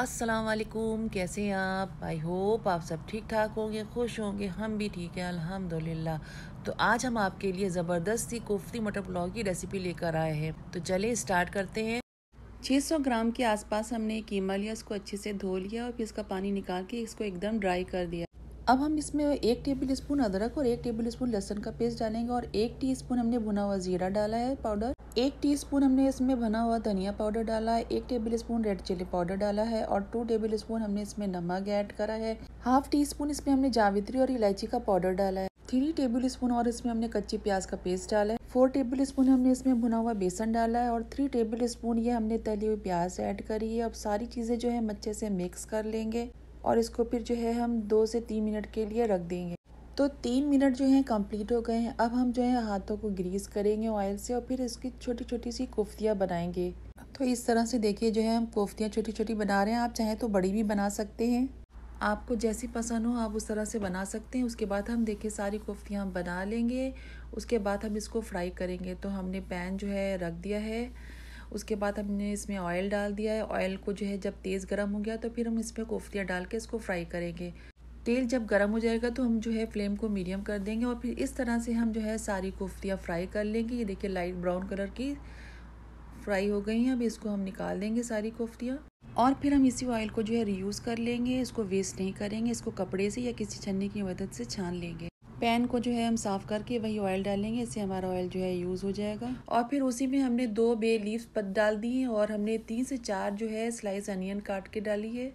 वालेकुम कैसे हैं आप आई होप आप सब ठीक ठाक होंगे खुश होंगे हम भी ठीक हैं अल्हम्दुलिल्लाह तो आज हम आपके लिए ज़बरदस्त सी कोफ्ती मटर पुलाव की रेसिपी लेकर आए हैं तो चले स्टार्ट करते हैं 600 ग्राम के आसपास हमने कीमा लिया इसको अच्छे से धो लिया और फिर इसका पानी निकाल के इसको एकदम ड्राई कर दिया अब हम इसमें एक टेबल स्पून अदरक और एक टेबल स्पून लहसुन का पेस्ट डालेंगे और एक स्पून हमने भुना हुआ ज़ीरा डाला है पाउडर एक टीस्पून हमने इसमें बना हुआ धनिया पाउडर डाला है एक tablespoon red chilli powder डाला है और टू टेबल स्पून हमने इसमें नमक ऐड करा है हाफ टी स्पून इसमें हमने जावित्री और इलायची का पाउडर डाला है थ्री टेबल स्पून और इसमें हमने कच्ची प्याज का पेस्ट डाला है फोर टेबल स्पून हमने इसमें भुना हुआ बेसन डाला है और थ्री टेबल स्पून ये हमने तली हुई प्याज ऐड करी है अब सारी चीज़ें जो है हम अच्छे से मिक्स कर लेंगे और इसको फिर जो है हम दो से तीन मिनट के लिए रख देंगे तो तीन मिनट जो है कंप्लीट हो गए हैं अब हम जो है हाथों को ग्रीस करेंगे ऑयल से और फिर इसकी छोटी छोटी सी कोफ्तियाँ बनाएंगे तो इस तरह से देखिए जो है हम कोफ्तियाँ छोटी छोटी बना रहे हैं आप चाहें तो बड़ी भी बना सकते हैं आपको जैसी पसंद हो आप उस तरह से बना सकते हैं उसके बाद हम देखिए सारी कोफ्तियाँ बना लेंगे उसके बाद हम इसको फ्राई करेंगे तो हमने पैन जो है रख दिया है उसके बाद हमने इसमें ऑयल डाल दिया है ऑयल को जो है जब तेज़ गर्म हो गया तो फिर हम इसमें कोफ्तियाँ डाल के इसको फ्राई करेंगे तेल जब गर्म हो जाएगा तो हम जो है फ्लेम को मीडियम कर देंगे और फिर इस तरह से हम जो है सारी कोफ्तियाँ फ्राई कर लेंगे ये देखिए लाइट ब्राउन कलर की फ्राई हो गई हैं अब इसको हम निकाल देंगे सारी कोफ्तियाँ और फिर हम इसी ऑयल को जो है रीयूज़ कर लेंगे इसको वेस्ट नहीं करेंगे इसको कपड़े से या किसी छन्नी की मदद से छान लेंगे पैन को जो है हम साफ़ करके वही ऑयल डालेंगे इससे हमारा ऑयल जो है यूज़ हो जाएगा और फिर उसी में हमने दो बे लीव्स पत डाल दी हैं और हमने तीन से चार जो है स्लाइस अनियन काट के डाली है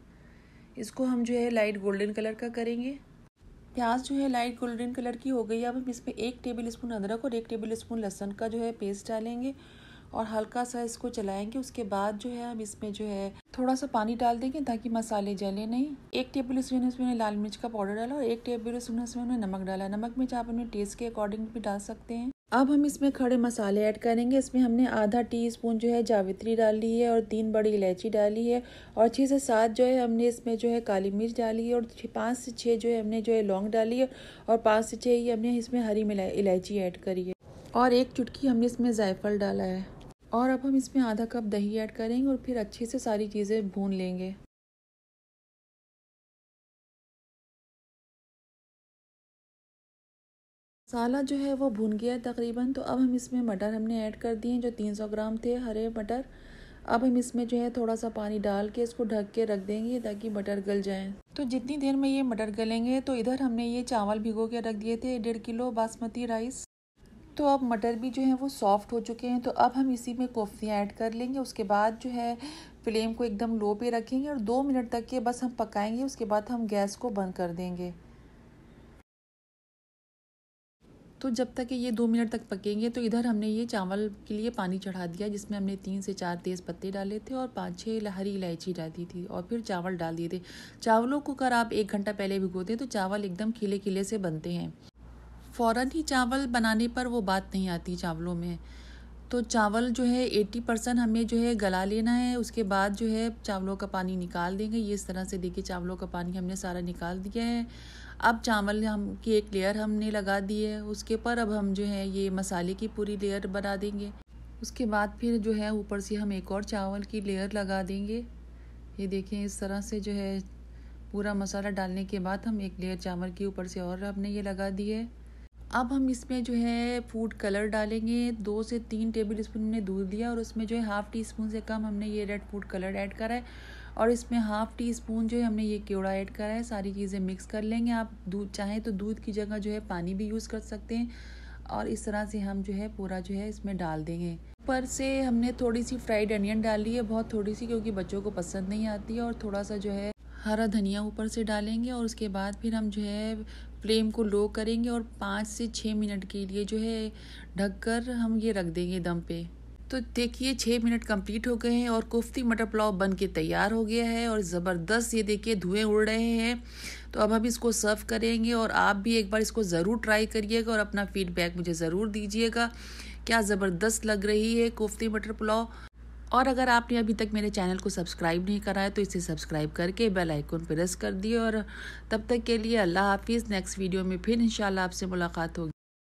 इसको हम जो है लाइट गोल्डन कलर का करेंगे प्याज जो है लाइट गोल्डन कलर की हो गई अब हम इसमें एक टेबल स्पून अदरक और एक टेबल स्पून लहसुन का जो है पेस्ट डालेंगे और हल्का सा इसको चलाएंगे उसके बाद जो है हम इसमें जो है थोड़ा सा पानी डाल देंगे ताकि मसाले जले नहीं एक टेबल स्पून इसमें लाल मिर्च का पाउडर डाला और एक टेबल स्पून इसमें उन्हें नमक डाला नमक मिर्च आप अपने टेस्ट के अकॉर्डिंग भी डाल सकते हैं अब हम इसमें खड़े मसाले ऐड करेंगे इसमें हमने आधा टी स्पून जो है जावित्री डाली है और तीन बड़ी इलायची डाली है और छः से सात जो है हमने इसमें जो है काली मिर्च डाली है और पाँच से छः जो है हमने जो है लौंग डाली है और पाँच से छः ही हमने इसमें हरी इलायची ऐड करी है और एक चुटकी हमने इसमें जायफल डाला है और अब हम इसमें आधा कप दही ऐड करेंगे और फिर अच्छे से सारी चीज़ें भून लेंगे साला जो है वो भुन गया तकरीबन तो अब हम इसमें मटर हमने ऐड कर दिए जो 300 ग्राम थे हरे मटर अब हम इसमें जो है थोड़ा सा पानी डाल के इसको ढक के रख देंगे ताकि मटर गल जाएं तो जितनी देर में ये मटर गलेंगे तो इधर हमने ये चावल भिगो के रख दिए थे डेढ़ किलो बासमती राइस तो अब मटर भी जो है वो सॉफ्ट हो चुके हैं तो अब हम इसी में कोफ्तियाँ ऐड कर लेंगे उसके बाद जो है फ्लेम को एकदम लो पे रखेंगे और दो मिनट तक के बस हम पकाएंगे उसके बाद हम गैस को बंद कर देंगे तो जब तक ये दो मिनट तक पकेंगे तो इधर हमने ये चावल के लिए पानी चढ़ा दिया जिसमें हमने तीन से चार तेज़ पत्ते डाले थे और पाँच छः हरी इलायची डाली थी और फिर चावल डाल दिए थे चावलों को अगर आप एक घंटा पहले भिगोते तो चावल एकदम खिले खिले से बनते हैं फ़ौरन ही चावल बनाने पर वो बात नहीं आती चावलों में तो चावल जो है एट्टी परसेंट हमें जो है गला लेना है उसके बाद जो है चावलों का पानी निकाल देंगे ये इस तरह से देखिए चावलों का पानी हमने सारा निकाल दिया है अब चावल हम की एक लेयर हमने लगा दी है उसके ऊपर अब हम जो है ये मसाले की पूरी लेयर बना देंगे उसके बाद फिर जो है ऊपर से हम एक और चावल की लेयर लगा देंगे ये देखें इस तरह से जो है पूरा मसाला डालने के बाद हम एक लेयर चावल के ऊपर से और हमने ये लगा दी है अब हम इसमें जो है फूड कलर डालेंगे दो से तीन टेबल स्पून हमने दूध लिया और उसमें जो है हाफ़ टी स्पून से कम हमने ये रेड फूड कलर ऐड करा है और इसमें हाफ़ टी स्पून जो है हमने ये केवड़ा ऐड करा है सारी चीज़ें मिक्स कर लेंगे आप दूध चाहें तो दूध की जगह जो है पानी भी यूज़ कर सकते हैं और इस तरह से हम जो है पूरा जो है इसमें डाल देंगे ऊपर से हमने थोड़ी सी फ्राइड अनियन डाली है बहुत थोड़ी सी क्योंकि बच्चों को पसंद नहीं आती है और थोड़ा सा जो है हरा धनिया ऊपर से डालेंगे और उसके बाद फिर हम जो है फ्लेम को लो करेंगे और पाँच से छः मिनट के लिए जो है ढककर हम ये रख देंगे दम पे तो देखिए छः मिनट कंप्लीट हो गए हैं और कोफ्ती मटर पुलाव बन के तैयार हो गया है और ज़बरदस्त ये देखिए धुएँ उड़ रहे हैं तो अब हम इसको सर्व करेंगे और आप भी एक बार इसको ज़रूर ट्राई करिएगा और अपना फीडबैक मुझे ज़रूर दीजिएगा क्या ज़बरदस्त लग रही है कोफ्ती मटर पुलाव और अगर आपने अभी तक मेरे चैनल को सब्सक्राइब नहीं करा है तो इसे सब्सक्राइब करके बेल आइकन प्रेस कर दिए और तब तक के लिए अल्लाह हाफिज़ नेक्स्ट वीडियो में फिर इंशाल्लाह आपसे मुलाकात होगी